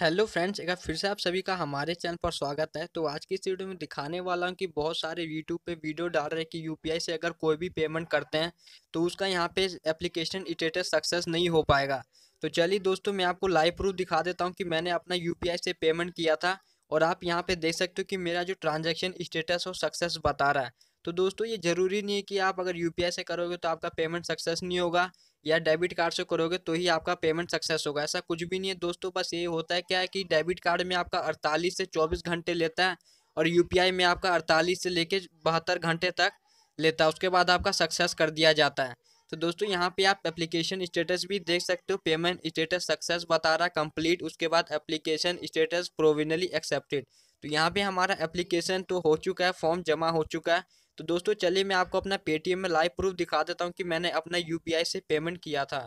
hello friends एक बार फिर से आप सभी का हमारे चैनल पर स्वागत है तो आज की इस वीडियो में दिखाने वाला हूँ कि बहुत सारे यूट्यूब पे वीडियो डाल रहे हैं कि यूपीआई से अगर कोई भी पेमेंट करते हैं तो उसका यहाँ पे एप्लीकेशन स्टेटस सक्सेस नहीं हो पाएगा तो चलिए दोस्तों मैं आपको लाइव प्रूफ दिखा देता हूँ कि मैंने अपना यू से पेमेंट किया था और आप यहाँ पर देख सकते हो कि मेरा जो ट्रांजेक्शन स्टेटस और सक्सेस बता रहा है तो दोस्तों ये ज़रूरी नहीं है कि आप अगर यू से करोगे तो आपका पेमेंट सक्सेस नहीं होगा या डेबिट कार्ड से करोगे तो ही आपका पेमेंट सक्सेस होगा ऐसा कुछ भी नहीं है दोस्तों बस ये होता है क्या है कि डेबिट कार्ड में आपका अड़तालीस से चौबीस घंटे लेता है और यू में आपका अड़तालीस से लेके बहत्तर घंटे तक लेता है उसके बाद आपका सक्सेस कर दिया जाता है तो दोस्तों यहाँ पे आप एप्लीकेशन स्टेटस भी देख सकते हो पेमेंट स्टेटस सक्सेस बता रहा कंप्लीट उसके बाद एप्लीकेशन स्टेटस प्रोविनली एक्सेप्टेड तो यहाँ पे हमारा एप्लीकेशन तो हो चुका है फॉर्म जमा हो चुका है तो दोस्तों चलिए मैं आपको अपना पेटीएम में लाइव प्रूफ दिखा देता हूँ कि मैंने अपना यू से पेमेंट किया था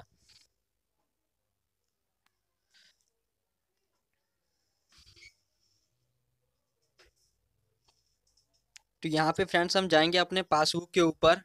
तो यहाँ पे फ्रेंड्स हम जाएंगे अपने पासबुक के ऊपर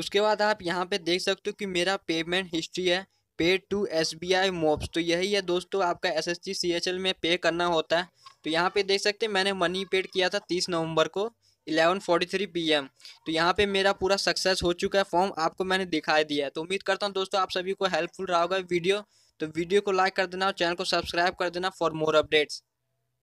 उसके बाद आप यहाँ पे देख सकते हो कि मेरा पेमेंट हिस्ट्री है pay to S B I MOPS तो यही है दोस्तों आपका S S T C H L में पे करना होता है तो यहाँ पे देख सकते हैं मैंने मनी पेड किया था तीस नवंबर को eleven forty three P M तो यहाँ पे मेरा पूरा सक्सेस हो चुका है फॉर्म आपको मैंने दिखाई दिया है तो उम्मीद करता हूँ दोस्तों आप सभी को हेल्पफुल रहा होगा वीडियो तो वीडियो को लाइक कर देना और चैनल को सब्सक्राइब कर देना फॉर मोर अपडेट्स